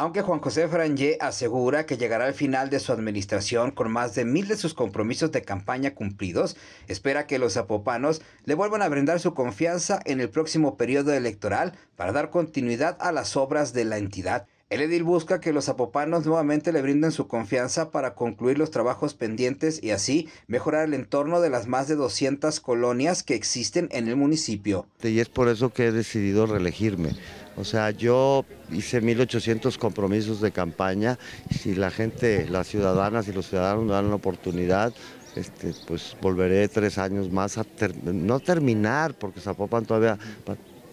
Aunque Juan José Frangé asegura que llegará al final de su administración con más de mil de sus compromisos de campaña cumplidos, espera que los zapopanos le vuelvan a brindar su confianza en el próximo periodo electoral para dar continuidad a las obras de la entidad. El edil busca que los zapopanos nuevamente le brinden su confianza para concluir los trabajos pendientes y así mejorar el entorno de las más de 200 colonias que existen en el municipio. Y es por eso que he decidido reelegirme o sea, yo hice 1.800 compromisos de campaña. Si la gente, las ciudadanas y los ciudadanos me dan la oportunidad, este, pues volveré tres años más a no terminar, porque Zapopan todavía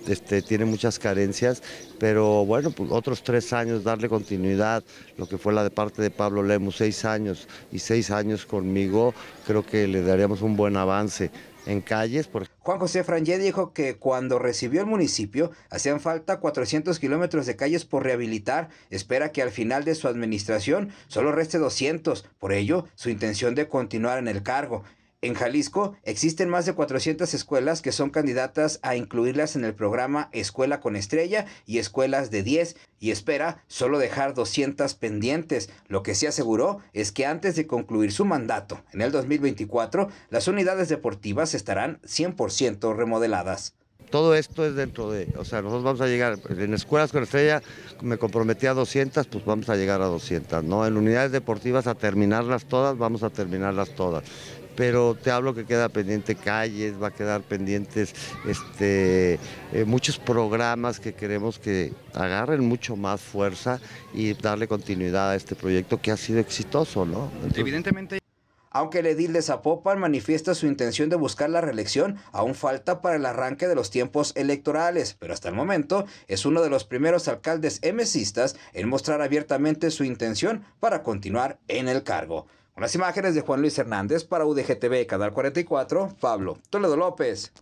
este, tiene muchas carencias, pero bueno, pues otros tres años, darle continuidad, lo que fue la de parte de Pablo Lemus, seis años y seis años conmigo, creo que le daríamos un buen avance en calles. Juan José Frangé dijo que cuando recibió el municipio hacían falta 400 kilómetros de calles por rehabilitar. Espera que al final de su administración solo reste 200. Por ello, su intención de continuar en el cargo. En Jalisco existen más de 400 escuelas que son candidatas a incluirlas en el programa Escuela con Estrella y Escuelas de 10 y espera solo dejar 200 pendientes. Lo que se aseguró es que antes de concluir su mandato, en el 2024, las unidades deportivas estarán 100% remodeladas todo esto es dentro de, o sea, nosotros vamos a llegar, en escuelas con estrella me comprometí a 200, pues vamos a llegar a 200, ¿no? En unidades deportivas a terminarlas todas, vamos a terminarlas todas. Pero te hablo que queda pendiente calles, va a quedar pendientes este, eh, muchos programas que queremos que agarren mucho más fuerza y darle continuidad a este proyecto que ha sido exitoso, ¿no? Evidentemente. Aunque el edil de Zapopan manifiesta su intención de buscar la reelección, aún falta para el arranque de los tiempos electorales, pero hasta el momento es uno de los primeros alcaldes emesistas en mostrar abiertamente su intención para continuar en el cargo. Con las imágenes de Juan Luis Hernández para UDGTV, Canal 44, Pablo Toledo López.